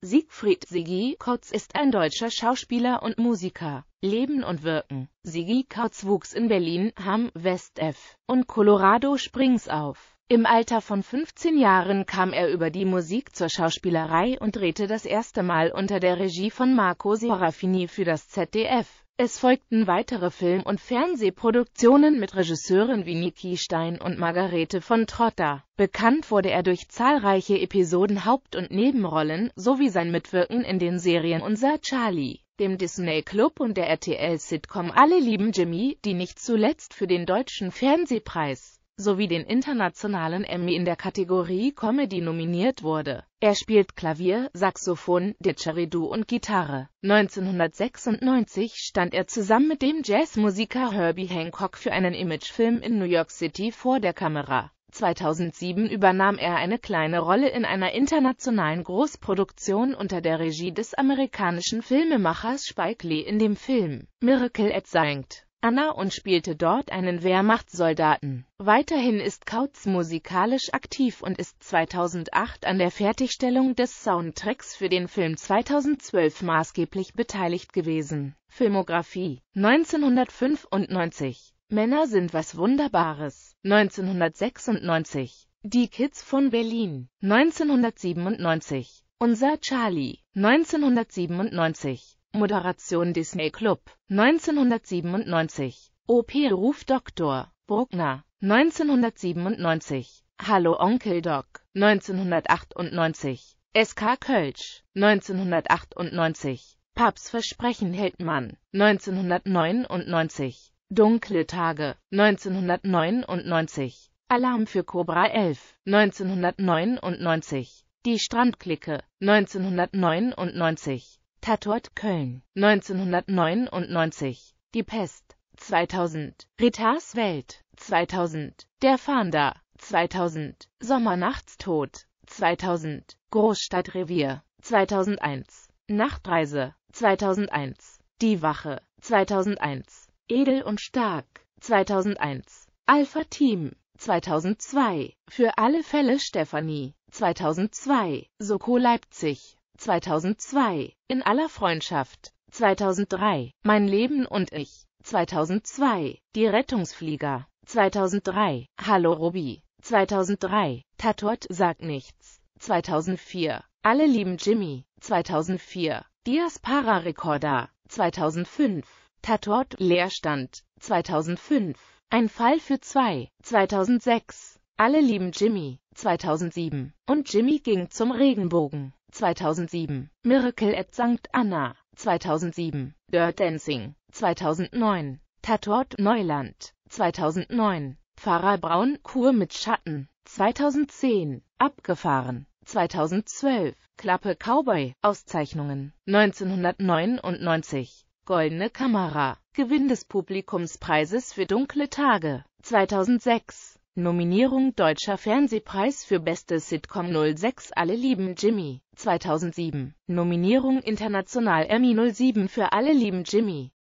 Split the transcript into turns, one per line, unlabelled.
Siegfried Sigi Kotz ist ein deutscher Schauspieler und Musiker. Leben und Wirken Sigi Kotz wuchs in Berlin, Hamm, Westf und Colorado Springs auf im Alter von 15 Jahren kam er über die Musik zur Schauspielerei und drehte das erste Mal unter der Regie von Marco Serafini für das ZDF. Es folgten weitere Film- und Fernsehproduktionen mit Regisseuren wie Niki Stein und Margarete von Trotta. Bekannt wurde er durch zahlreiche Episoden Haupt- und Nebenrollen, sowie sein Mitwirken in den Serien Unser Charlie dem Disney Club und der RTL-Sitcom Alle lieben Jimmy, die nicht zuletzt für den Deutschen Fernsehpreis sowie den internationalen Emmy in der Kategorie Comedy nominiert wurde. Er spielt Klavier, Saxophon, Didgeridoo und Gitarre. 1996 stand er zusammen mit dem Jazzmusiker Herbie Hancock für einen Imagefilm in New York City vor der Kamera. 2007 übernahm er eine kleine Rolle in einer internationalen Großproduktion unter der Regie des amerikanischen Filmemachers Spike Lee in dem Film Miracle at St. Anna und spielte dort einen Wehrmachtssoldaten. Weiterhin ist Kautz musikalisch aktiv und ist 2008 an der Fertigstellung des Soundtracks für den Film 2012 maßgeblich beteiligt gewesen. Filmografie 1995 Männer sind was Wunderbares 1996 Die Kids von Berlin 1997 Unser Charlie 1997 Moderation Disney Club, 1997. OP Ruf Dr. Bruckner, 1997. Hallo Onkel Doc, 1998. SK Kölsch, 1998. Paps Versprechen hält man, 1999. Dunkle Tage, 1999. Alarm für Cobra 11, 1999. Die Strandklicke, 1999. Tatort Köln 1999, Die Pest 2000, Ritas Welt 2000, Der Fahnder 2000, Sommernachtstod 2000, Großstadtrevier 2001, Nachtreise 2001, Die Wache 2001, Edel und Stark 2001, Alpha Team 2002, Für alle Fälle Stefanie 2002, Soko Leipzig 2002, In aller Freundschaft, 2003, Mein Leben und ich, 2002, Die Rettungsflieger, 2003, Hallo Robi, 2003, Tatort sagt nichts, 2004, Alle lieben Jimmy, 2004, Dias Pararekorder, 2005, Tatort Leerstand, 2005, Ein Fall für zwei, 2006, Alle lieben Jimmy, 2007 und Jimmy ging zum Regenbogen. 2007, Miracle at St. Anna, 2007, Dirt Dancing, 2009, Tatort Neuland, 2009, Pfarrer Braun, Kur mit Schatten, 2010, Abgefahren, 2012, Klappe Cowboy, Auszeichnungen, 1999, Goldene Kamera, Gewinn des Publikumspreises für dunkle Tage, 2006, Nominierung Deutscher Fernsehpreis für beste Sitcom 06 Alle lieben Jimmy 2007. Nominierung International Emmy 07 für Alle lieben Jimmy